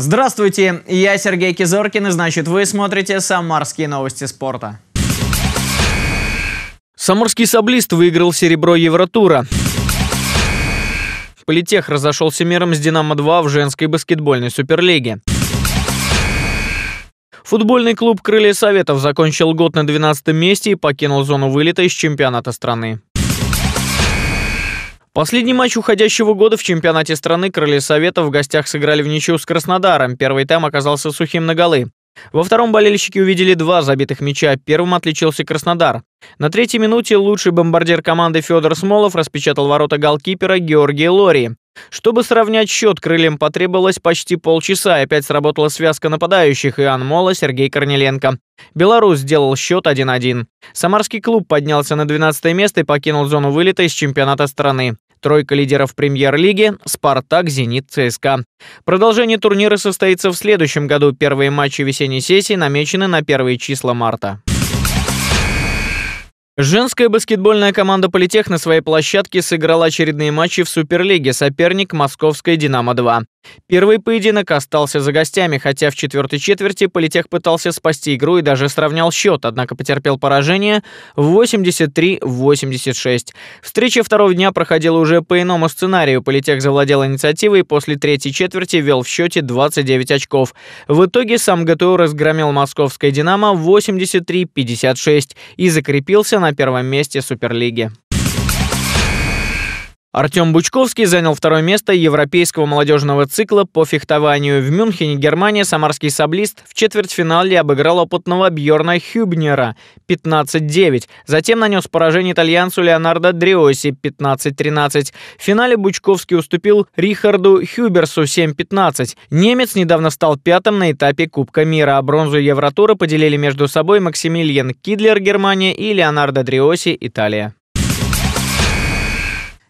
Здравствуйте, я Сергей Кизоркин, и значит вы смотрите «Самарские новости спорта». Самарский саблист выиграл серебро Евротура. Политех разошелся миром с «Динамо-2» в женской баскетбольной суперлиге. Футбольный клуб «Крылья Советов» закончил год на 12 месте и покинул зону вылета из чемпионата страны. Последний матч уходящего года в чемпионате страны крылья Совета в гостях сыграли в ничью с Краснодаром. Первый тайм оказался сухим на голы. Во втором болельщики увидели два забитых мяча, первым отличился Краснодар. На третьей минуте лучший бомбардир команды Федор Смолов распечатал ворота голкипера Георгия Лори. Чтобы сравнять счет, крыльям потребовалось почти полчаса, и опять сработала связка нападающих Иоанн Мола, Сергей Корнеленко. Беларусь сделал счет 1-1. Самарский клуб поднялся на 12 место и покинул зону вылета из чемпионата страны. Тройка лидеров премьер-лиги – «Спартак», «Зенит», «ЦСКА». Продолжение турнира состоится в следующем году. Первые матчи весенней сессии намечены на первые числа марта. Женская баскетбольная команда «Политех» на своей площадке сыграла очередные матчи в Суперлиге, соперник московской «Динамо-2». Первый поединок остался за гостями, хотя в четвертой четверти «Политех» пытался спасти игру и даже сравнял счет, однако потерпел поражение 83-86. Встреча второго дня проходила уже по иному сценарию. «Политех» завладел инициативой и после третьей четверти вел в счете 29 очков. В итоге сам ГТУ разгромил московское «Динамо» 83-56 и закрепился на на первом месте Суперлиги. Артем Бучковский занял второе место европейского молодежного цикла по фехтованию. В Мюнхене Германия самарский саблист в четвертьфинале обыграл опытного Бьорна Хюбнера 15-9. Затем нанес поражение итальянцу Леонардо Дриоси 15-13. В финале Бучковский уступил Рихарду Хюберсу 7-15. Немец недавно стал пятым на этапе Кубка мира, а бронзу Евротура поделили между собой Максимилиан Кидлер Германия и Леонардо Дриоси Италия.